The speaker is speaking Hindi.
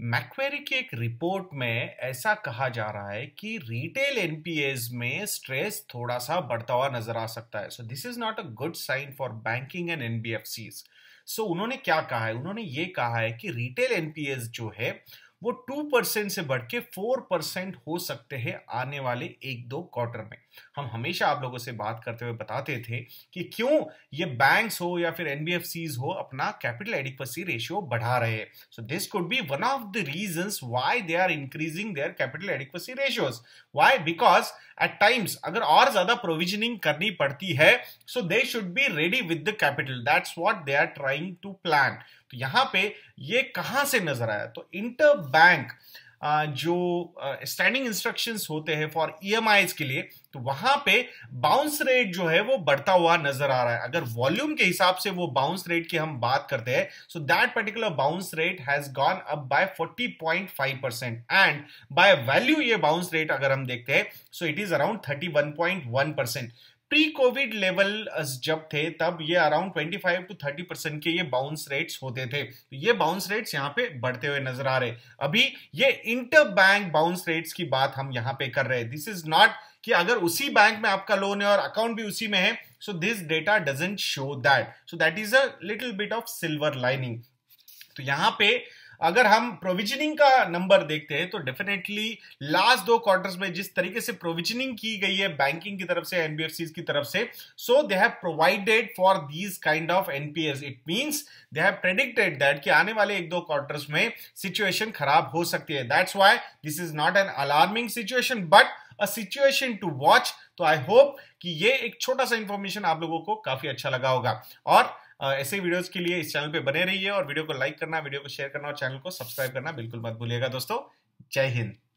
मैक्वेरी की एक रिपोर्ट में ऐसा कहा जा रहा है कि रिटेल एनपीएस में स्ट्रेस थोड़ा सा बढ़ता हुआ नजर आ सकता है so this is not a good sign for banking and NBFCs so so, उन्होंने क्या कहा है उन्होंने ये कहा है कि रिटेल एनपीएस जो है वो टू परसेंट से बढ़ के फोर परसेंट हो सकते हैं आने वाले एक दो क्वार्टर में हम हमेशा आप लोगों से बात करते हुए बताते थे कि क्यों ये बैंक्स हो या फिर एनबीएफसीज हो अपना कैपिटल एडिक्वेसी रेशियो बढ़ा रहे हैं so this could be one of the reasons why they are increasing their capital adequacy ratios why because at times अगर और ज्यादा प्रोविजनिंग करनी पड़ती है so they should be ready with the capital that's what they are trying time to plan तो यहां पे ये कहां से नजर आया तो इंटर बैंक जो स्टैंडिंग इंस्ट्रक्शंस होते हैं फॉर ई e के लिए तो वहां पे बाउंस रेट जो है वो बढ़ता हुआ नजर आ रहा है अगर वॉल्यूम के हिसाब से वो बाउंस रेट की हम बात करते हैं so that particular bounce rate has gone up by 40.5 percent and by value ये बाउंस रेट अगर हम देखते हैं so it is around thirty pre covid level जब थे तब ये अराउंड 25 टू 30 परसेंट के ये बाउंस रेट्स होते थे तो ये बाउंस रेट्स यहाँ पे बढ़ते हुए नजर आ रहे अभी ये इंटर बैंक बाउंस रेट्स की बात हम यहाँ पे कर रहे हैं दिस इज नॉट कि अगर उसी बैंक में आपका लोन है और अकाउंट भी उसी में है so this data doesn't show that so that is a little bit of silver lining तो यहां पे अगर हम प्रोविजनिंग का नंबर देखते हैं तो डेफिनेटली लास्ट दो क्वार्टर्स में जिस तरीके से प्रोविजनिंग की गई है बैंकिंग की तरफ से एनबीएफसी की तरफ से so they have provided for these kind of NPS it means they have predicted that कि आने वाले एक दो क्वार्टर्स में सिचुएशन खराब हो सकती है that's why this is not an alarming situation but a situation to watch तो आई होप कि ये एक छोटा सा इंफॉर्मेशन आप लोगों को काफी अच्छा लगा होगा और ऐसे वीडियोज के लिए इस चैनल पे बने रहिए और वीडियो को लाइक करना वीडियो को शेयर करना और चैनल को सब्सक्राइब करना बिल्कुल मत भूलिएगा दोस्तों जय हिंद